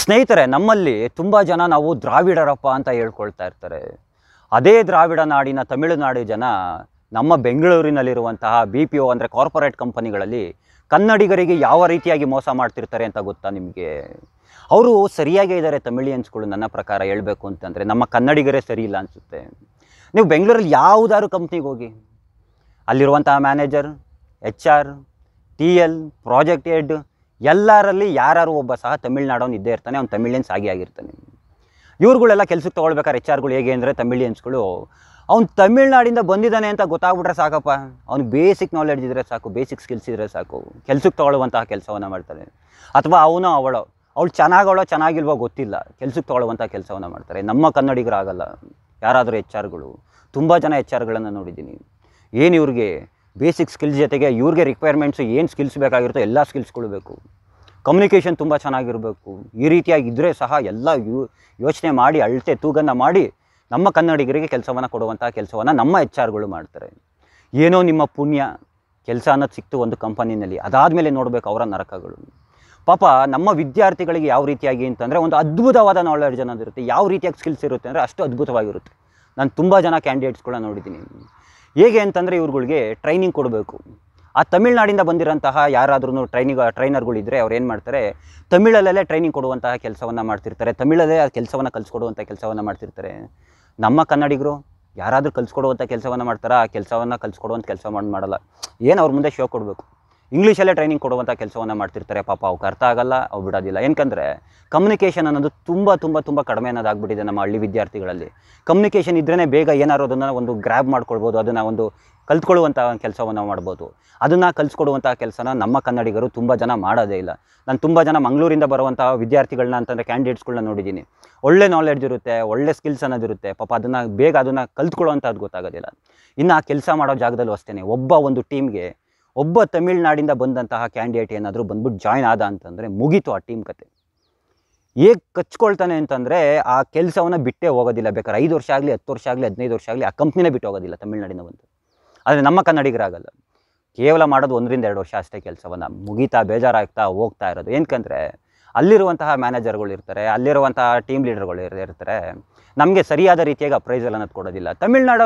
ಸ್ನೇಹಿತರೆ ನಮ್ಮಲ್ಲಿ ತುಂಬ ಜನ ನಾವು ದ್ರಾವಿಡರಪ್ಪ ಅಂತ ಹೇಳ್ಕೊಳ್ತಾ ಇರ್ತಾರೆ ಅದೇ ದ್ರಾವಿಡ ನಾಡಿನ ತಮಿಳುನಾಡು ಜನ ನಮ್ಮ ಬೆಂಗಳೂರಿನಲ್ಲಿರುವಂತಹ ಬಿ ಪಿ ಒ ಅಂದರೆ ಕಾರ್ಪೊರೇಟ್ ಕಂಪನಿಗಳಲ್ಲಿ ಕನ್ನಡಿಗರಿಗೆ ಯಾವ ರೀತಿಯಾಗಿ ಮೋಸ ಮಾಡ್ತಿರ್ತಾರೆ ಅಂತ ಗೊತ್ತಾ ನಿಮಗೆ ಅವರು ಸರಿಯಾಗೇ ಇದ್ದಾರೆ ತಮಿಳಿಯನ್ಸ್ಗಳು ನನ್ನ ಪ್ರಕಾರ ಹೇಳಬೇಕು ಅಂತಂದರೆ ನಮ್ಮ ಕನ್ನಡಿಗರೇ ಸರಿ ಇಲ್ಲ ಅನಿಸುತ್ತೆ ನೀವು ಬೆಂಗಳೂರಲ್ಲಿ ಯಾವುದಾದ್ರು ಕಂಪ್ನಿಗೆ ಹೋಗಿ ಅಲ್ಲಿರುವಂತಹ manager H R T L project head ಎಲ್ಲರಲ್ಲಿ ಯಾರು ಒಬ್ಬ ಸಹ ತಮಿಳ್ನಾಡವ್ನು ಇದ್ದೇ ಇರ್ತಾನೆ ಅವ್ನು ತಮಿಳಿಯನ್ಸ್ ಆಗಿ ಆಗಿರ್ತಾನೆ ಇವ್ರುಗಳೆಲ್ಲ ಕೆಲಸಕ್ಕೆ ತೊಗೊಳ್ಬೇಕಾದ್ರೆ ಎಚ್ ಆರ್ಗಳು ಹೇಗೆ ಅಂದರೆ ತಮಿಳಿಯನ್ಸ್ಗಳು ಅವ್ನು ತಮಿಳ್ನಾಡಿಂದ ಬಂದಿದ್ದಾನೆ ಅಂತ ಗೊತ್ತಾಗ್ಬಿಟ್ರೆ ಸಾಕಪ್ಪ ಅವ್ನಿಗೆ ಬೇಸಿಕ್ ನಾಲೆಡ್ಜ್ ಇದ್ದರೆ ಸಾಕು ಬೇಸಿಕ್ ಸ್ಕಿಲ್ಸ್ ಇದ್ದರೆ ಸಾಕು ಕೆಲ್ಸಕ್ಕೆ ತೊಗೊಳ್ಳುವಂತಹ ಕೆಲಸವನ್ನು ಮಾಡ್ತಾನೆ ಅಥವಾ ಅವನು ಅವಳು ಅವಳು ಚೆನ್ನಾಗವಳೋ ಚೆನ್ನಾಗಿಲ್ವೋ ಗೊತ್ತಿಲ್ಲ ಕೆಲ್ಸಕ್ಕೆ ತೊಗೊಳ್ಳುವಂಥ ಕೆಲಸವನ್ನು ಮಾಡ್ತಾರೆ ನಮ್ಮ ಕನ್ನಡಿಗರಾಗಲ್ಲ ಯಾರಾದರೂ ಎಚ್ ಆರ್ಗಳು ತುಂಬ ಜನ ಎಚ್ ಆರ್ಗಳನ್ನು ನೋಡಿದ್ದೀನಿ ಏನು ಇವ್ರಿಗೆ ಬೇಸಿಕ್ ಸ್ಕಿಲ್ಸ್ ಜೊತೆಗೆ ಇವ್ರಿಗೆ ರಿಕ್ವೈರ್ಮೆಂಟ್ಸು ಏನು ಸ್ಕಿಲ್ಸ್ ಬೇಕಾಗಿರುತ್ತೋ ಎಲ್ಲ ಸ್ಕಿಲ್ಸ್ಗಳು ಬೇಕು ಕಮ್ಯುನಿಕೇಷನ್ ತುಂಬ ಚೆನ್ನಾಗಿರಬೇಕು ಈ ರೀತಿಯಾಗಿ ಇದ್ದರೆ ಸಹ ಎಲ್ಲ ಯೋಚನೆ ಮಾಡಿ ಅಳತೆ ತೂಗನ್ನ ಮಾಡಿ ನಮ್ಮ ಕನ್ನಡಿಗರಿಗೆ ಕೆಲಸವನ್ನು ಕೊಡುವಂಥ ಕೆಲಸವನ್ನು ನಮ್ಮ ಎಚ್ ಆರ್ಗಳು ಮಾಡ್ತಾರೆ ಏನೋ ನಿಮ್ಮ ಪುಣ್ಯ ಕೆಲಸ ಅನ್ನೋದು ಸಿಕ್ತು ಒಂದು ಕಂಪನಿನಲ್ಲಿ ಅದಾದಮೇಲೆ ನೋಡಬೇಕು ಅವರ ನರಕಗಳು ಪಾಪ ನಮ್ಮ ವಿದ್ಯಾರ್ಥಿಗಳಿಗೆ ಯಾವ ರೀತಿಯಾಗಿ ಅಂತಂದರೆ ಒಂದು ಅದ್ಭುತವಾದ ನಾಲೆಡ್ಜ್ ಇರುತ್ತೆ ಯಾವ ರೀತಿಯಾಗಿ ಸ್ಕಿಲ್ಸ್ ಇರುತ್ತೆ ಅಂದರೆ ಅಷ್ಟು ಅದ್ಭುತವಾಗಿರುತ್ತೆ ನಾನು ತುಂಬ ಜನ ಕ್ಯಾಂಡಿಡೇಟ್ಸ್ಗಳನ್ನ ನೋಡಿದ್ದೀನಿ ಹೇಗೆ ಅಂತಂದರೆ ಇವ್ರುಗಳಿಗೆ ಟ್ರೈನಿಂಗ್ ಕೊಡಬೇಕು ಆ ತಮಿಳ್ನಾಡಿಂದ ಬಂದಿರೋಂತಹ ಯಾರಾದ್ರೂ ಟ್ರೈನಿಂಗ್ ಟ್ರೈನರ್ಗಳಿದ್ದರೆ ಅವ್ರು ಏನು ಮಾಡ್ತಾರೆ ತಮಿಳಲ್ಲೇ ಟ್ರೈನಿಂಗ್ ಕೊಡುವಂತಹ ಕೆಲಸವನ್ನು ಮಾಡ್ತಿರ್ತಾರೆ ತಮಿಳಲ್ಲೇ ಆ ಕೆಲಸವನ್ನು ಕಲಿಸ್ಕೊಡುವಂಥ ಕೆಲಸವನ್ನು ಮಾಡ್ತಿರ್ತಾರೆ ನಮ್ಮ ಕನ್ನಡಿಗರು ಯಾರಾದರೂ ಕಲಿಸ್ಕೊಡುವಂಥ ಕೆಲಸವನ್ನು ಮಾಡ್ತಾರೆ ಆ ಕೆಲಸವನ್ನು ಕಲಿಸ್ಕೊಡುವಂಥ ಕೆಲಸ ಮಾಡಿ ಮಾಡಲ್ಲ ಏನು ಅವ್ರ ಮುಂದೆ ಶೋ ಕೊಡಬೇಕು ಇಂಗ್ಲೀಷಲ್ಲೇ ಟ್ರೈನಿಂಗ್ ಕೊಡುವಂಥ ಕೆಲಸವನ್ನು ಮಾಡ್ತಿರ್ತಾರೆ ಪಾಪ ಅವ್ಕೆ ಅರ್ಥ ಆಗಲ್ಲ ಅವು ಬಿಡೋದಿಲ್ಲ ಏನಕಂದರೆ ಕಮ್ಯುನಿಕೇಷನ್ ಅನ್ನೋದು ತುಂಬ ತುಂಬ ತುಂಬ ಕಡಿಮೆ ಅನ್ನೋದಾಗ್ಬಿಟ್ಟಿದೆ ನಮ್ಮ ಹಳ್ಳಿ ವಿದ್ಯಾರ್ಥಿಗಳಲ್ಲಿ ಕಮ್ಯುನಿಕೇಷನ್ ಇದ್ರೇ ಬೇಗ ಏನಾದ್ರು ಅದನ್ನು ಒಂದು ಗ್ರ್ಯಾಬ್ ಮಾಡ್ಕೊಳ್ಬೋದು ಅದನ್ನು ಒಂದು ಕಲ್ತ್ಕೊಳ್ಳುವಂಥ ಕೆಲಸವನ್ನು ಮಾಡ್ಬೋದು ಅದನ್ನು ಕಲಿಸ್ಕೊಡುವಂಥ ಕೆಲಸನ ನಮ್ಮ ಕನ್ನಡಿಗರು ತುಂಬ ಜನ ಮಾಡೋದೇ ಇಲ್ಲ ನಾನು ತುಂಬ ಜನ ಮಂಗಳೂರಿಂದ ಬರುವಂಥ ವಿದ್ಯಾರ್ಥಿಗಳನ್ನ ಅಂತಂದರೆ ಕ್ಯಾಂಡಿಡೇಟ್ಸ್ಗಳನ್ನ ನೋಡಿದ್ದೀನಿ ಒಳ್ಳೆ ನಾಲೆಡ್ಜ್ ಇರುತ್ತೆ ಒಳ್ಳೆ ಸ್ಕಿಲ್ಸ್ ಅನ್ನೋದಿರುತ್ತೆ ಪಾಪ ಅದನ್ನು ಬೇಗ ಅದನ್ನು ಕಲ್ತ್ಕೊಳ್ಳೋ ಗೊತ್ತಾಗೋದಿಲ್ಲ ಇನ್ನು ಆ ಕೆಲಸ ಮಾಡೋ ಜಾಗದಲ್ಲೂ ಅಷ್ಟೇ ಒಬ್ಬ ಒಂದು ಟೀಮ್ಗೆ ಒಬ್ಬ ತಮಿಳ್ನಾಡಿಂದ ಬಂದಂತಹ ಕ್ಯಾಂಡಿಡೇಟ್ ಏನಾದರೂ ಬಂದ್ಬಿಟ್ಟು ಜಾಯ್ನ್ ಆದ ಅಂತಂದರೆ ಮುಗೀತು ಆ ಟೀಮ್ ಕತೆ ಹೇಗೆ ಕಚ್ಕೊಳ್ತಾನೆ ಅಂತಂದರೆ ಆ ಕೆಲಸವನ್ನು ಬಿಟ್ಟೇ ಹೋಗೋದಿಲ್ಲ ಬೇಕಾದ್ರೆ ಐದು ವರ್ಷ ಆಗಲಿ ಹತ್ತು ವರ್ಷ ಆಗಲಿ ಹದಿನೈದು ವರ್ಷ ಆಗಲಿ ಆ ಕಂಪ್ನಿನೇ ಬಿಟ್ಟು ಹೋಗೋದಿಲ್ಲ ತಮಿಳ್ನಾಡಿನ ಬಂದು ಆದರೆ ನಮ್ಮ ಕನ್ನಡಿಗರಾಗಲ್ಲ ಕೇವಲ ಮಾಡೋದು ಒಂದರಿಂದ ಎರಡು ವರ್ಷ ಅಷ್ಟೇ ಕೆಲಸವನ್ನು ಮುಗೀತಾ ಬೇಜಾರಾಗ್ತಾ ಹೋಗ್ತಾ ಇರೋದು ಏನಕಂದರೆ ಅಲ್ಲಿರುವಂತಹ ಮ್ಯಾನೇಜರ್ಗಳು ಇರ್ತಾರೆ ಅಲ್ಲಿರುವಂತಹ ಟೀಮ್ ಲೀಡರ್ಗಳು ಇರ್ತಾರೆ ನಮಗೆ ಸರಿಯಾದ ರೀತಿಯಾಗಿ ಅಪ್ರೈಸಲ್ ಅನ್ನೋದು ಕೊಡೋದಿಲ್ಲ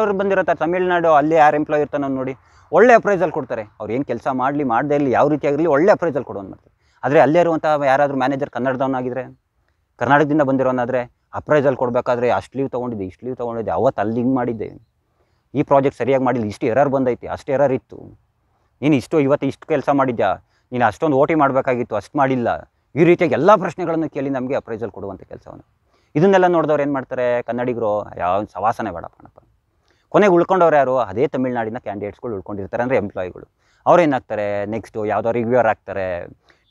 ಅವ್ರು ಬಂದಿರೋ ತಮಿಳ್ನಾಡು ಅಲ್ಲಿ ಯಾರು ಎಂಪ್ಲಾಯ್ ಇರ್ತಾನೆ ನೋಡಿ ಒಳ್ಳೆ ಅಪ್ರೈಸಲ್ ಕೊಡ್ತಾರೆ ಅವ್ರು ಏನು ಕೆಲಸ ಮಾಡಲಿ ಮಾಡದೇ ಇರಲಿ ಯಾವ ರೀತಿಯಾಗಿರಲಿ ಒಳ್ಳೆ ಅಪ್ರೈಸಲ್ ಕೊಡೋದು ಮಾಡ್ತಾರೆ ಆದರೆ ಅಲ್ಲೇ ಇರುವಂಥ ಯಾರಾದರೂ ಮ್ಯಾನೇಜರ್ ಕನ್ನಡದವನಾಗಿದ್ದರೆ ಕರ್ನಾಟಕದಿಂದ ಬಂದಿರೋನಾದರೆ ಅಪ್ರೈಸಲ್ ಕೊಡಬೇಕಾದ್ರೆ ಅಷ್ಟು ಲೀವ್ ತೊಗೊಂಡಿದ್ದೆ ಇಷ್ಟು ಲೀವ್ ತೊಗೊಂಡಿದ್ದೆ ಅವತ್ತು ಅಲ್ಲಿ ಹಿಂಗೆ ಮಾಡಿದ್ದೆ ಈ ಪ್ರಾಜೆಕ್ಟ್ ಸರಿಯಾಗಿ ಮಾಡಿಲ್ಲ ಇಷ್ಟು ಎರರ್ ಬಂದೈತೆ ಅಷ್ಟು ಎರರ್ ಇತ್ತು ನೀನು ಇಷ್ಟು ಇವತ್ತು ಇಷ್ಟು ಕೆಲಸ ಮಾಡಿದ್ಯಾ ನೀನು ಅಷ್ಟೊಂದು ಓಟಿ ಮಾಡಬೇಕಾಗಿತ್ತು ಅಷ್ಟು ಮಾಡಿಲ್ಲ ಈ ರೀತಿಯಾಗಿ ಎಲ್ಲ ಪ್ರಶ್ನೆಗಳನ್ನು ಕೇಳಿ ನಮಗೆ ಅಪ್ರೈಸಲ್ ಕೊಡುವಂಥ ಕೆಲಸವನ್ನು ಇದನ್ನೆಲ್ಲ ನೋಡಿದವ್ರು ಏನು ಮಾಡ್ತಾರೆ ಕನ್ನಡಿಗರು ಯಾವ ಸವಾಸನೆ ಕಣಪ್ಪ ಕೊನೆಗೆ ಉಳ್ಕೊಂಡವ್ರು ಯಾರು ಅದೇ ತಮಿಳ್ನಾಡಿನ ಕ್ಯಾಂಡಿಡೇಟ್ಸ್ಗಳು ಉಳ್ಕೊಂಡಿರ್ತಾರೆ ಅಂದರೆ ಎಂಪ್ಲಾಯಿಗಳು ಅವ್ರು ಏನಾಗ್ತಾರೆ ನೆಕ್ಸ್ಟು ಯಾವುದೋ ರಿವ್ಯೂರ್ ಆಗ್ತಾರೆ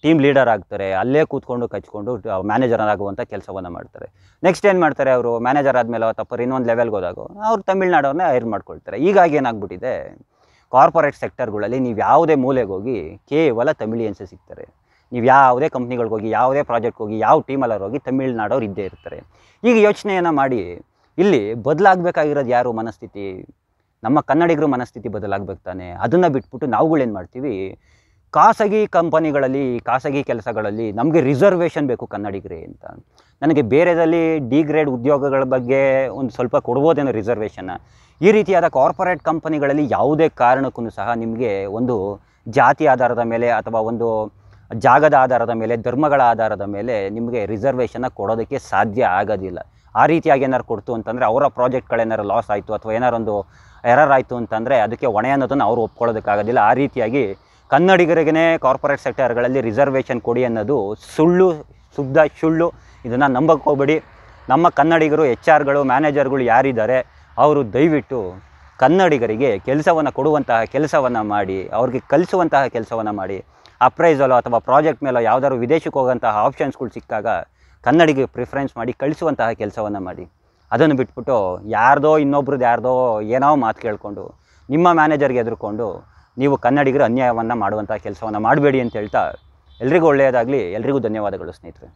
ಟೀಮ್ ಲೀಡರ್ ಆಗ್ತಾರೆ ಅಲ್ಲೇ ಕೂತ್ಕೊಂಡು ಕಚ್ಕೊಂಡು ಮ್ಯಾನೇಜರ್ ಆಗುವಂಥ ಕೆಲಸವನ್ನು ಮಾಡ್ತಾರೆ ನೆಕ್ಸ್ಟ್ ಏನು ಮಾಡ್ತಾರೆ ಅವರು ಮ್ಯಾನೇಜರ್ ಆದಮೇಲೆ ತಪ್ಪರು ಇನ್ನೊಂದು ಲೆವೆಲ್ಗೆ ಹೋದಾಗ ಅವ್ರು ತಮಿಳ್ನಾಡವ್ರನ್ನ ಹೈರ್ ಮಾಡ್ಕೊಳ್ತಾರೆ ಈಗಾಗಿ ಏನಾಗ್ಬಿಟ್ಟಿದೆ ಕಾರ್ಪೊರೇಟ್ ಸೆಕ್ಟರ್ಗಳಲ್ಲಿ ನೀವು ಯಾವುದೇ ಮೂಲೆಗೆ ಹೋಗಿ ಕೇವಲ ತಮಿಳಿಯನ್ಸೇ ಸಿಗ್ತಾರೆ ನೀವು ಯಾವುದೇ ಹೋಗಿ ಯಾವುದೇ ಪ್ರಾಜೆಕ್ಟ್ ಹೋಗಿ ಯಾವ ಟೀಮಲ್ಲಾರು ಹೋಗಿ ತಮಿಳ್ನಾಡವ್ರು ಇದ್ದೇ ಇರ್ತಾರೆ ಈಗ ಯೋಚನೆಯನ್ನು ಮಾಡಿ ಇಲ್ಲಿ ಬದಲಾಗಬೇಕಾಗಿರೋದು ಯಾರು ಮನಸ್ಥಿತಿ ನಮ್ಮ ಕನ್ನಡಿಗರು ಮನಸ್ಥಿತಿ ಬದಲಾಗಬೇಕು ತಾನೆ ಅದನ್ನು ಬಿಟ್ಬಿಟ್ಟು ನಾವುಗಳೇನು ಮಾಡ್ತೀವಿ ಖಾಸಗಿ ಕಂಪನಿಗಳಲ್ಲಿ ಖಾಸಗಿ ಕೆಲಸಗಳಲ್ಲಿ ನಮಗೆ ರಿಸರ್ವೇಷನ್ ಬೇಕು ಕನ್ನಡಿಗರೇ ಅಂತ ನನಗೆ ಬೇರೆದಲ್ಲಿ ಡಿ ಗ್ರೇಡ್ ಉದ್ಯೋಗಗಳ ಬಗ್ಗೆ ಒಂದು ಸ್ವಲ್ಪ ಕೊಡ್ಬೋದೇನೋ ರಿಸರ್ವೇಷನ್ನ ಈ ರೀತಿಯಾದ ಕಾರ್ಪೊರೇಟ್ ಕಂಪನಿಗಳಲ್ಲಿ ಯಾವುದೇ ಕಾರಣಕ್ಕೂ ಸಹ ನಿಮಗೆ ಒಂದು ಜಾತಿ ಆಧಾರದ ಮೇಲೆ ಅಥವಾ ಒಂದು ಜಾಗದ ಆಧಾರದ ಮೇಲೆ ಧರ್ಮಗಳ ಆಧಾರದ ಮೇಲೆ ನಿಮಗೆ ರಿಸರ್ವೇಷನ್ನ ಕೊಡೋದಕ್ಕೆ ಸಾಧ್ಯ ಆಗೋದಿಲ್ಲ ಆ ರೀತಿಯಾಗಿ ಏನಾರು ಕೊಡ್ತು ಅಂತಂದರೆ ಅವರ ಪ್ರಾಜೆಕ್ಟ್ಗಳೇನಾರು ಲಾಸ್ ಆಯಿತು ಅಥವಾ ಏನಾರೊಂದು ಎರರ್ ಆಯಿತು ಅಂತಂದರೆ ಅದಕ್ಕೆ ಹೊಣೆ ಅನ್ನೋದನ್ನು ಅವರು ಒಪ್ಕೊಳ್ಳೋದಕ್ಕಾಗೋದಿಲ್ಲ ಆ ರೀತಿಯಾಗಿ ಕನ್ನಡಿಗರಿಗೇ ಕಾರ್ಪೊರೇಟ್ ಸೆಕ್ಟರ್ಗಳಲ್ಲಿ ರಿಸರ್ವೇಷನ್ ಕೊಡಿ ಅನ್ನೋದು ಸುಳ್ಳು ಶುದ್ಧ ಸುಳ್ಳು ಇದನ್ನು ನಂಬಕ್ಕೋಗ್ಬೇಡಿ ನಮ್ಮ ಕನ್ನಡಿಗರು ಎಚ್ ಆರ್ಗಳು ಮ್ಯಾನೇಜರ್ಗಳು ಯಾರಿದ್ದಾರೆ ಅವರು ದಯವಿಟ್ಟು ಕನ್ನಡಿಗರಿಗೆ ಕೆಲಸವನ್ನು ಕೊಡುವಂತಹ ಕೆಲಸವನ್ನು ಮಾಡಿ ಅವ್ರಿಗೆ ಕಲಿಸುವಂತಹ ಕೆಲಸವನ್ನು ಮಾಡಿ ಅಪ್ರೈಸಲ್ಲೋ ಅಥವಾ ಪ್ರಾಜೆಕ್ಟ್ ಮೇಲೆ ಯಾವುದಾದ್ರು ವಿದೇಶಕ್ಕೆ ಹೋಗುವಂತಹ ಆಪ್ಷನ್ಸ್ಗಳು ಸಿಕ್ಕಾಗ ಕನ್ನಡಿಗೆ ಪ್ರಿಫರೆನ್ಸ್ ಮಾಡಿ ಕಳಿಸುವಂತಹ ಕೆಲಸವನ್ನು ಮಾಡಿ ಅದನ್ನು ಬಿಟ್ಬಿಟ್ಟು ಯಾರ್ದೋ ಇನ್ನೊಬ್ರದ್ದು ಯಾರ್ದೋ ಏನೋ ಮಾತು ಕೇಳಿಕೊಂಡು ನಿಮ್ಮ ಮ್ಯಾನೇಜರ್ಗೆ ಎದುರುಕೊಂಡು ನೀವು ಕನ್ನಡಿಗರು ಅನ್ಯಾಯವನ್ನು ಮಾಡುವಂಥ ಕೆಲಸವನ್ನು ಮಾಡಬೇಡಿ ಅಂತ ಹೇಳ್ತಾ ಎಲ್ರಿಗೂ ಒಳ್ಳೆಯದಾಗಲಿ ಎಲ್ರಿಗೂ ಧನ್ಯವಾದಗಳು ಸ್ನೇಹಿತರೆ